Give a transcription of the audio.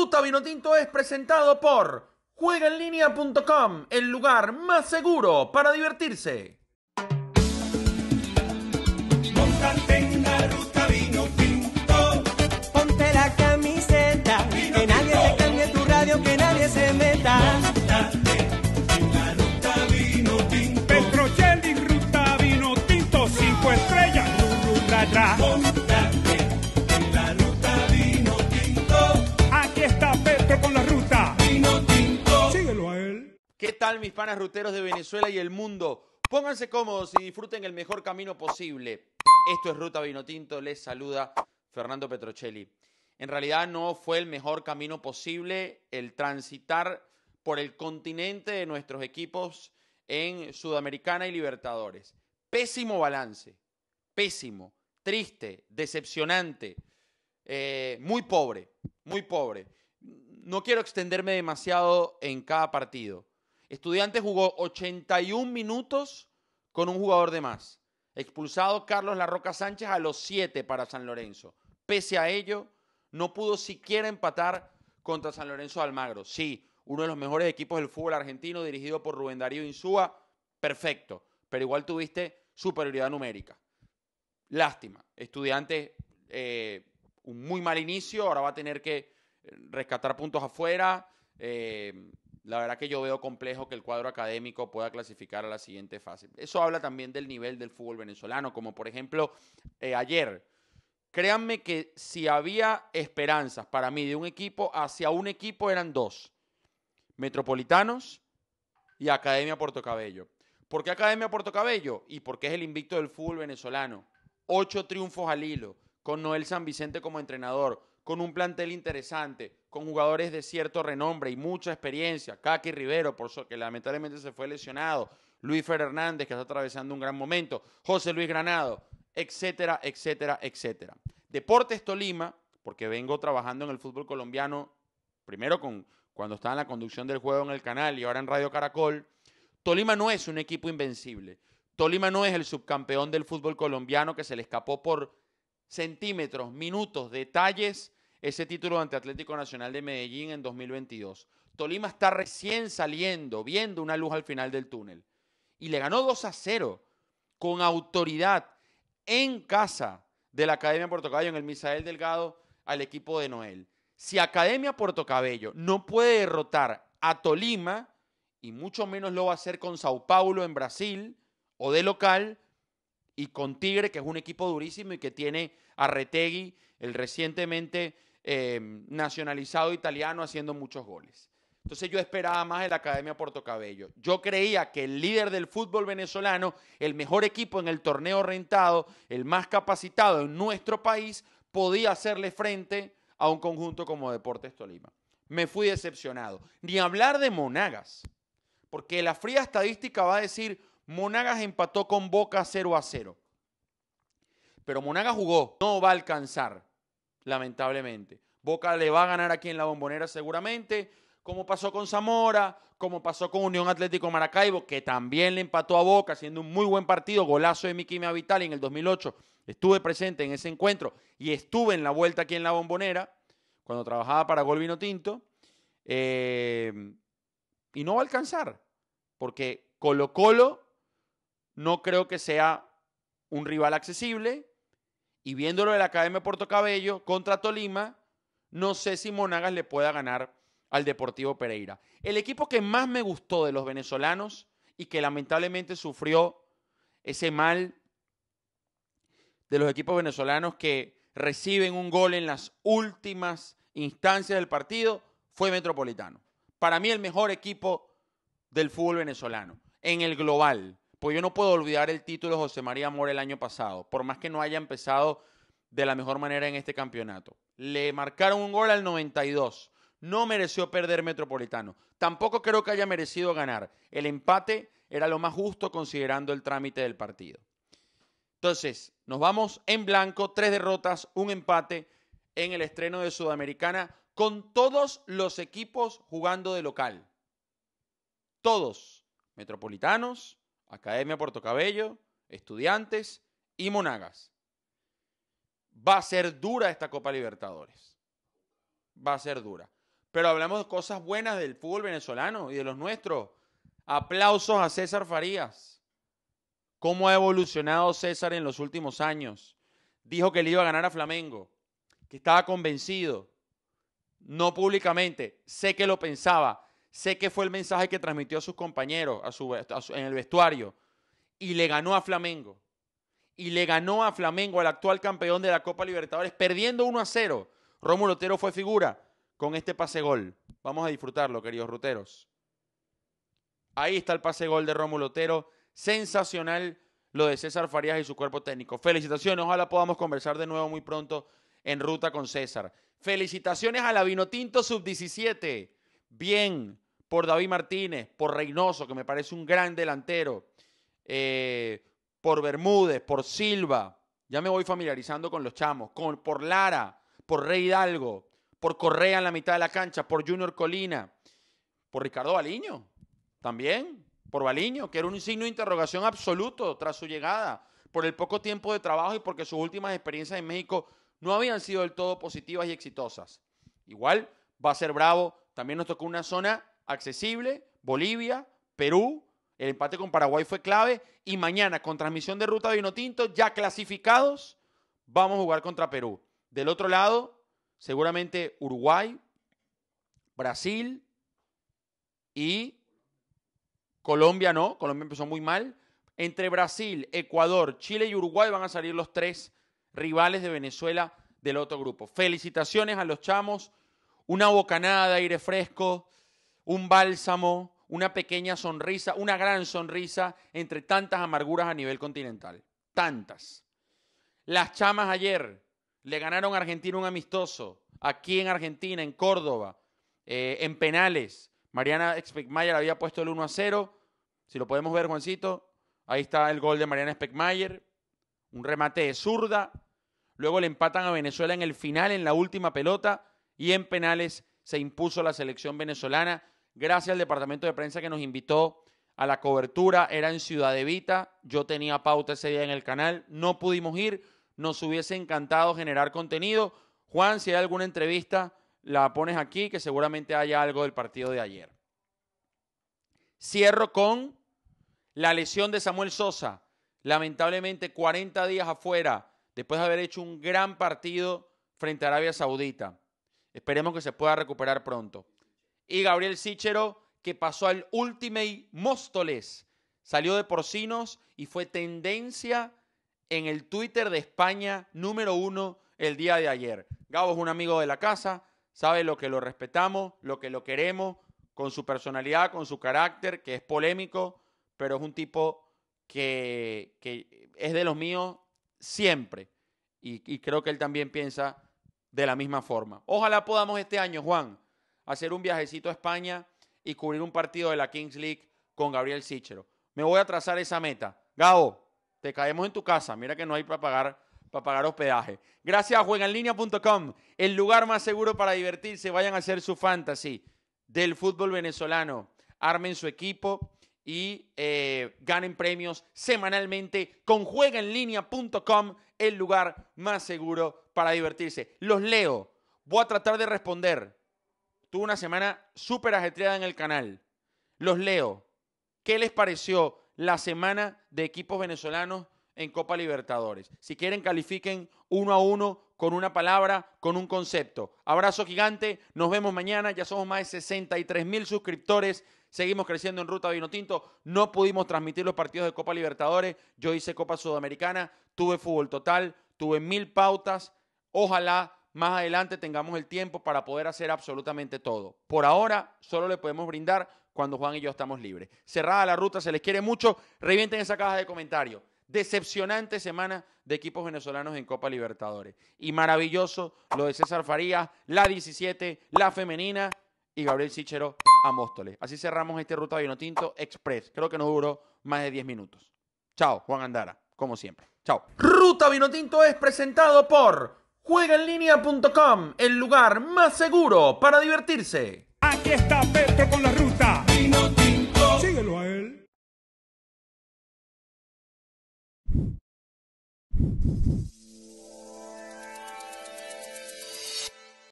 Ruta Vinotinto es presentado por juegaenlinea.com, el lugar más seguro para divertirse. Montate la Ponte la camiseta, Vino que nadie se cambie tu radio, que nadie se me mis panas ruteros de Venezuela y el mundo? Pónganse cómodos y disfruten el mejor camino posible. Esto es Ruta Vinotinto, les saluda Fernando Petrocelli. En realidad no fue el mejor camino posible el transitar por el continente de nuestros equipos en Sudamericana y Libertadores. Pésimo balance, pésimo, triste, decepcionante, eh, muy pobre, muy pobre no quiero extenderme demasiado en cada partido. Estudiantes jugó 81 minutos con un jugador de más. Expulsado Carlos La Roca Sánchez a los 7 para San Lorenzo. Pese a ello, no pudo siquiera empatar contra San Lorenzo de Almagro. Sí, uno de los mejores equipos del fútbol argentino, dirigido por Rubén Darío Insúa, perfecto, pero igual tuviste superioridad numérica. Lástima, estudiante, eh, un muy mal inicio, ahora va a tener que rescatar puntos afuera, eh, la verdad que yo veo complejo que el cuadro académico pueda clasificar a la siguiente fase. Eso habla también del nivel del fútbol venezolano, como por ejemplo eh, ayer. Créanme que si había esperanzas para mí de un equipo, hacia un equipo eran dos. Metropolitanos y Academia Portocabello. ¿Por qué Academia puerto cabello Y porque es el invicto del fútbol venezolano. Ocho triunfos al hilo, con Noel San Vicente como entrenador, con un plantel interesante, con jugadores de cierto renombre y mucha experiencia. Kaki Rivero, por eso que lamentablemente se fue lesionado. Luis Fernández, que está atravesando un gran momento. José Luis Granado, etcétera, etcétera, etcétera. Deportes Tolima, porque vengo trabajando en el fútbol colombiano, primero con, cuando estaba en la conducción del juego en el canal y ahora en Radio Caracol. Tolima no es un equipo invencible. Tolima no es el subcampeón del fútbol colombiano que se le escapó por centímetros, minutos, detalles ese título ante Atlético Nacional de Medellín en 2022. Tolima está recién saliendo, viendo una luz al final del túnel. Y le ganó 2 a 0 con autoridad en casa de la Academia Portocabello en el Misael Delgado al equipo de Noel. Si Academia Portocabello no puede derrotar a Tolima, y mucho menos lo va a hacer con Sao Paulo en Brasil o de local, y con Tigre, que es un equipo durísimo y que tiene a Retegui, el recientemente Em, nacionalizado italiano haciendo muchos goles. Entonces yo esperaba más de la Academia Cabello, Yo creía que el líder del fútbol venezolano, el mejor equipo en el torneo rentado, el más capacitado en nuestro país, podía hacerle frente a un conjunto como Deportes Tolima. Me fui decepcionado. Ni hablar de Monagas, porque la fría estadística va a decir, Monagas empató con Boca 0 a 0. Pero Monagas jugó, no va a alcanzar lamentablemente. Boca le va a ganar aquí en la bombonera seguramente, como pasó con Zamora, como pasó con Unión Atlético Maracaibo, que también le empató a Boca haciendo un muy buen partido, golazo de Miki Vitali en el 2008. Estuve presente en ese encuentro y estuve en la vuelta aquí en la bombonera, cuando trabajaba para Golvino Tinto. Eh, y no va a alcanzar, porque Colo Colo no creo que sea un rival accesible y viéndolo de la Academia Puerto Cabello contra Tolima, no sé si Monagas le pueda ganar al Deportivo Pereira. El equipo que más me gustó de los venezolanos y que lamentablemente sufrió ese mal de los equipos venezolanos que reciben un gol en las últimas instancias del partido fue Metropolitano. Para mí el mejor equipo del fútbol venezolano en el global. Pues yo no puedo olvidar el título de José María Mora el año pasado, por más que no haya empezado de la mejor manera en este campeonato. Le marcaron un gol al 92. No mereció perder Metropolitano. Tampoco creo que haya merecido ganar. El empate era lo más justo considerando el trámite del partido. Entonces, nos vamos en blanco, tres derrotas, un empate en el estreno de Sudamericana con todos los equipos jugando de local. Todos. Metropolitanos, Academia Puerto Cabello, Estudiantes y Monagas. Va a ser dura esta Copa Libertadores. Va a ser dura. Pero hablamos de cosas buenas del fútbol venezolano y de los nuestros. Aplausos a César Farías. ¿Cómo ha evolucionado César en los últimos años? Dijo que le iba a ganar a Flamengo, que estaba convencido. No públicamente, sé que lo pensaba, Sé que fue el mensaje que transmitió a sus compañeros a su, en el vestuario. Y le ganó a Flamengo. Y le ganó a Flamengo, al actual campeón de la Copa Libertadores, perdiendo 1 a 0. Rómulo Otero fue figura con este pase gol. Vamos a disfrutarlo, queridos ruteros. Ahí está el pase gol de Rómulo Otero. Sensacional lo de César Farías y su cuerpo técnico. Felicitaciones, ojalá podamos conversar de nuevo muy pronto en ruta con César. Felicitaciones a la Vinotinto Sub-17 bien por David Martínez, por Reynoso, que me parece un gran delantero, eh, por Bermúdez, por Silva, ya me voy familiarizando con los chamos, con, por Lara, por Rey Hidalgo, por Correa en la mitad de la cancha, por Junior Colina, por Ricardo Baliño, también, por Baliño, que era un signo de interrogación absoluto tras su llegada, por el poco tiempo de trabajo y porque sus últimas experiencias en México no habían sido del todo positivas y exitosas. Igual va a ser bravo también nos tocó una zona accesible, Bolivia, Perú. El empate con Paraguay fue clave. Y mañana, con transmisión de ruta de tinto, ya clasificados, vamos a jugar contra Perú. Del otro lado, seguramente Uruguay, Brasil y Colombia no. Colombia empezó muy mal. Entre Brasil, Ecuador, Chile y Uruguay van a salir los tres rivales de Venezuela del otro grupo. Felicitaciones a los chamos una bocanada de aire fresco, un bálsamo, una pequeña sonrisa, una gran sonrisa entre tantas amarguras a nivel continental. Tantas. Las chamas ayer le ganaron a Argentina un amistoso, aquí en Argentina, en Córdoba, eh, en penales. Mariana Speckmayer había puesto el 1 a 0. Si lo podemos ver, Juancito, ahí está el gol de Mariana Speckmayer. Un remate de zurda. Luego le empatan a Venezuela en el final, en la última pelota y en penales se impuso la selección venezolana. Gracias al departamento de prensa que nos invitó a la cobertura. Era en Ciudad Evita. Yo tenía pauta ese día en el canal. No pudimos ir. Nos hubiese encantado generar contenido. Juan, si hay alguna entrevista, la pones aquí, que seguramente haya algo del partido de ayer. Cierro con la lesión de Samuel Sosa. Lamentablemente 40 días afuera, después de haber hecho un gran partido frente a Arabia Saudita. Esperemos que se pueda recuperar pronto. Y Gabriel Sichero, que pasó al Ultimate Móstoles, salió de porcinos y fue tendencia en el Twitter de España número uno el día de ayer. Gabo es un amigo de la casa, sabe lo que lo respetamos, lo que lo queremos, con su personalidad, con su carácter, que es polémico, pero es un tipo que, es de los míos siempre. y creo que él también piensa de la misma forma. Ojalá podamos este año, Juan, hacer un viajecito a España y cubrir un partido de la Kings League con Gabriel Sichero. Me voy a trazar esa meta. Gabo, te caemos en tu casa. Mira que no hay para pagar, para pagar hospedaje. Gracias a jueganlinea.com, el lugar más seguro para divertirse. Vayan a hacer su fantasy del fútbol venezolano. Armen su equipo y eh, ganen premios semanalmente con jueganlinea.com, el lugar más seguro para divertirse. Los leo. Voy a tratar de responder. Tuve una semana súper ajetreada en el canal. Los leo. ¿Qué les pareció la semana de equipos venezolanos en Copa Libertadores? Si quieren, califiquen uno a uno con una palabra, con un concepto. Abrazo gigante, nos vemos mañana, ya somos más de 63 mil suscriptores, seguimos creciendo en Ruta Vino Tinto. no pudimos transmitir los partidos de Copa Libertadores, yo hice Copa Sudamericana, tuve fútbol total, tuve mil pautas, Ojalá más adelante tengamos el tiempo para poder hacer absolutamente todo. Por ahora, solo le podemos brindar cuando Juan y yo estamos libres. Cerrada la ruta, se les quiere mucho. Revienten esa caja de comentarios. Decepcionante semana de equipos venezolanos en Copa Libertadores. Y maravilloso lo de César Farías, la 17, la femenina y Gabriel Sichero a Móstoles. Así cerramos este Ruta Vinotinto Express. Creo que no duró más de 10 minutos. Chao, Juan Andara, como siempre. Chao. Ruta Vinotinto es presentado por... Juegaenlinea.com, el lugar más seguro para divertirse. Aquí está Petro con la ruta. tinto. Síguelo a él.